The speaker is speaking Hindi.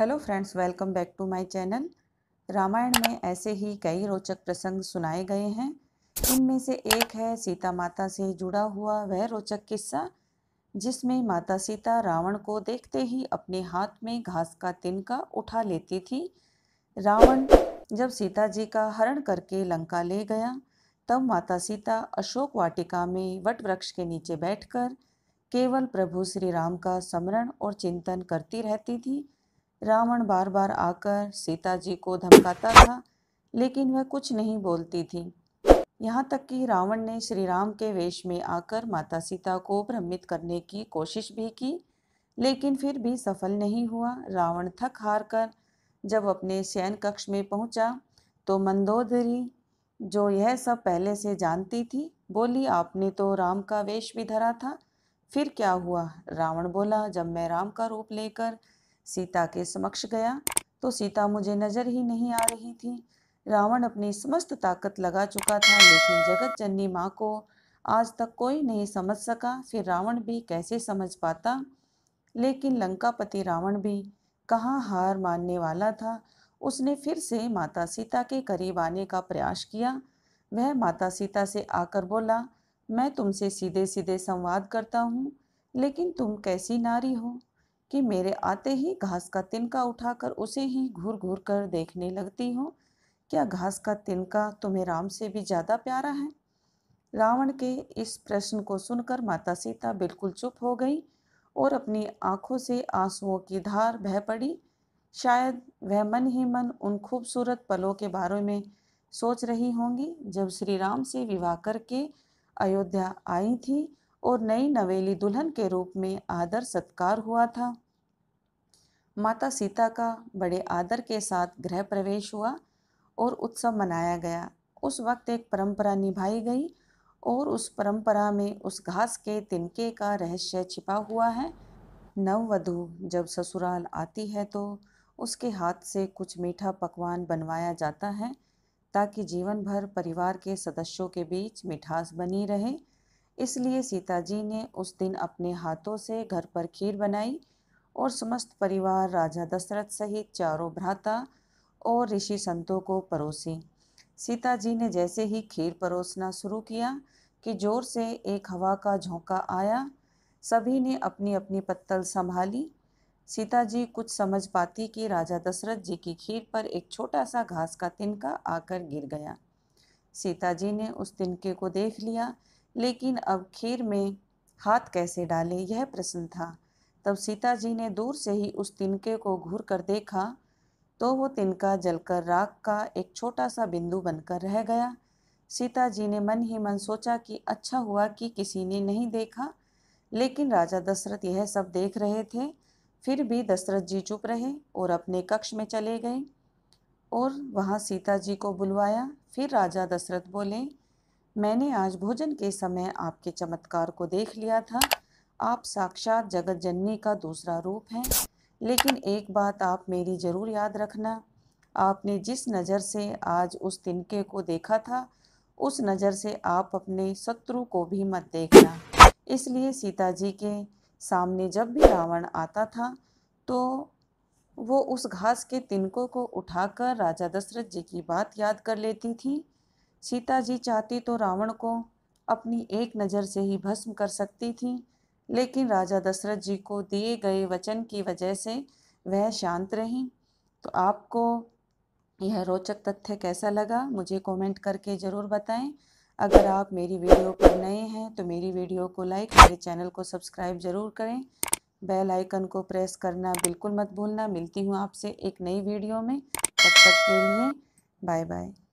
hello friends welcome back to my channel Ramayan में ऐसे ही कई रोचक प्रसंग सुनाए गए हैं इनमें से एक है सीता माता से जुड़ा हुआ वह रोचक किस्सा जिसमें माता सीता रावण को देखते ही अपने हाथ में घास का तिनका उठा लेती थी रावण जब सीता जी का हरण करके लंका ले गया तब माता सीता अशोक वाटिका में वट वृक्ष के नीचे बैठकर केवल प्रभु श्री राम का स्मरण और चिंतन करती रहती थी रावण बार बार आकर सीता जी को धमकाता था लेकिन वह कुछ नहीं बोलती थी यहाँ तक कि रावण ने श्री राम के वेश में आकर माता सीता को भ्रमित करने की कोशिश भी की लेकिन फिर भी सफल नहीं हुआ रावण थक हार कर जब अपने शयन कक्ष में पहुँचा तो मंदोदरी जो यह सब पहले से जानती थी बोली आपने तो राम का वेश भी धरा था फिर क्या हुआ रावण बोला जब मैं राम का रूप लेकर सीता के समक्ष गया तो सीता मुझे नजर ही नहीं आ रही थी रावण अपनी समस्त ताकत लगा चुका था लेकिन जगत जननी माँ को आज तक कोई नहीं समझ सका फिर रावण भी कैसे समझ पाता लेकिन लंकापति रावण भी कहाँ हार मानने वाला था उसने फिर से माता सीता के करीब आने का प्रयास किया वह माता सीता से आकर बोला मैं तुमसे सीधे सीधे संवाद करता हूँ लेकिन तुम कैसी नारी हो कि मेरे आते ही घास का तिनका उठाकर उसे ही घूर घूर कर देखने लगती हूँ क्या घास का तिनका तुम्हें राम से भी ज़्यादा प्यारा है रावण के इस प्रश्न को सुनकर माता सीता बिल्कुल चुप हो गई और अपनी आंखों से आंसुओं की धार बह पड़ी शायद वह मन ही मन उन खूबसूरत पलों के बारे में सोच रही होंगी जब श्री राम से विवाह करके अयोध्या आई थी और नई नवेली दुल्हन के रूप में आदर सत्कार हुआ था माता सीता का बड़े आदर के साथ गृह प्रवेश हुआ और उत्सव मनाया गया उस वक्त एक परंपरा निभाई गई और उस परंपरा में उस घास के तिनके का रहस्य छिपा हुआ है नववधु जब ससुराल आती है तो उसके हाथ से कुछ मीठा पकवान बनवाया जाता है ताकि जीवन भर परिवार के सदस्यों के बीच मिठास बनी रहे इसलिए सीता जी ने उस दिन अपने हाथों से घर पर खीर बनाई और समस्त परिवार राजा दशरथ सहित चारों भ्राता और ऋषि संतों को परोसी सीता जी ने जैसे ही खीर परोसना शुरू किया कि जोर से एक हवा का झोंका आया सभी ने अपनी अपनी पत्तल संभाली सीता जी कुछ समझ पाती कि राजा दशरथ जी की खीर पर एक छोटा सा घास का तिनका आकर गिर गया सीता जी ने उस तिनके को देख लिया लेकिन अब खीर में हाथ कैसे डाले यह प्रश्न था तब सीता जी ने दूर से ही उस तिनके को घूर कर देखा तो वो तिनका जलकर राख का एक छोटा सा बिंदु बनकर रह गया सीता जी ने मन ही मन सोचा कि अच्छा हुआ कि किसी ने नहीं देखा लेकिन राजा दशरथ यह सब देख रहे थे फिर भी दशरथ जी चुप रहे और अपने कक्ष में चले गए और वहाँ सीता जी को बुलवाया फिर राजा दशरथ बोले मैंने आज भोजन के समय आपके चमत्कार को देख लिया था आप साक्षात जगत जननी का दूसरा रूप हैं लेकिन एक बात आप मेरी ज़रूर याद रखना आपने जिस नज़र से आज उस तिनके को देखा था उस नज़र से आप अपने शत्रु को भी मत देखना इसलिए सीता जी के सामने जब भी रावण आता था तो वो उस घास के तिनकों को उठाकर राजा दशरथ जी की बात याद कर लेती थी सीता जी चाहती तो रावण को अपनी एक नज़र से ही भस्म कर सकती थी लेकिन राजा दशरथ जी को दिए गए वचन की वजह से वह शांत रहीं तो आपको यह रोचक तथ्य कैसा लगा मुझे कमेंट करके ज़रूर बताएं अगर आप मेरी वीडियो पर नए हैं तो मेरी वीडियो को लाइक मेरे चैनल को सब्सक्राइब ज़रूर करें बेल आइकन को प्रेस करना बिल्कुल मत भूलना मिलती हूँ आपसे एक नई वीडियो में तब तक के लिए बाय बाय